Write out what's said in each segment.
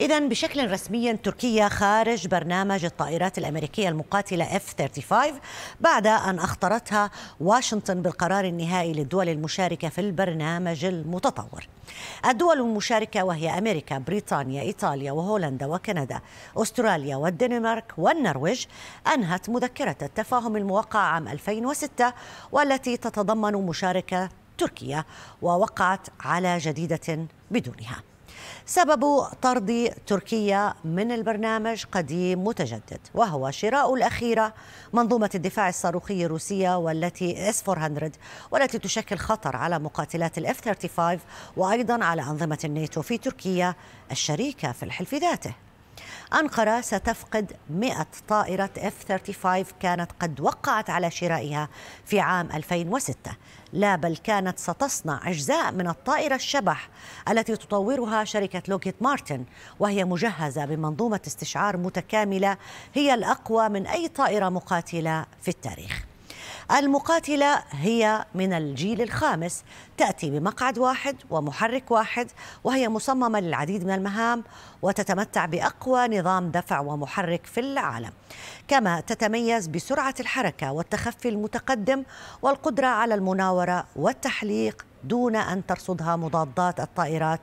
إذا بشكل رسمي تركيا خارج برنامج الطائرات الأمريكية المقاتلة F-35 بعد أن أخطرتها واشنطن بالقرار النهائي للدول المشاركة في البرنامج المتطور الدول المشاركة وهي أمريكا بريطانيا إيطاليا وهولندا وكندا أستراليا والدنمارك والنرويج أنهت مذكرة التفاهم الموقع عام 2006 والتي تتضمن مشاركة تركيا ووقعت على جديدة بدونها سبب طرد تركيا من البرنامج قديم متجدد وهو شراء الأخيرة منظومة الدفاع الصاروخي الروسية والتي S-400 والتي تشكل خطر على مقاتلات F-35 وأيضا على أنظمة الناتو في تركيا الشريكة في الحلف ذاته أنقرة ستفقد 100 طائرة F-35 كانت قد وقعت على شرائها في عام 2006 لا بل كانت ستصنع أجزاء من الطائرة الشبح التي تطورها شركة لوكيت مارتن وهي مجهزة بمنظومة استشعار متكاملة هي الأقوى من أي طائرة مقاتلة في التاريخ المقاتلة هي من الجيل الخامس تأتي بمقعد واحد ومحرك واحد وهي مصممة للعديد من المهام وتتمتع بأقوى نظام دفع ومحرك في العالم كما تتميز بسرعة الحركة والتخفي المتقدم والقدرة على المناورة والتحليق دون أن ترصدها مضادات الطائرات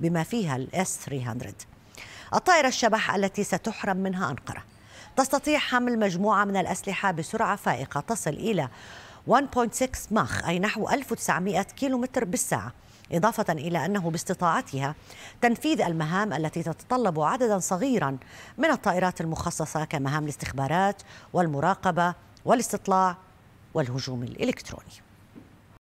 بما فيها الاس 300 الطائرة الشبح التي ستحرم منها أنقرة تستطيع حمل مجموعة من الأسلحة بسرعة فائقة تصل إلى 1.6 ماخ أي نحو 1900 كيلومتر بالساعة إضافة إلى أنه باستطاعتها تنفيذ المهام التي تتطلب عددا صغيرا من الطائرات المخصصة كمهام الاستخبارات والمراقبة والاستطلاع والهجوم الإلكتروني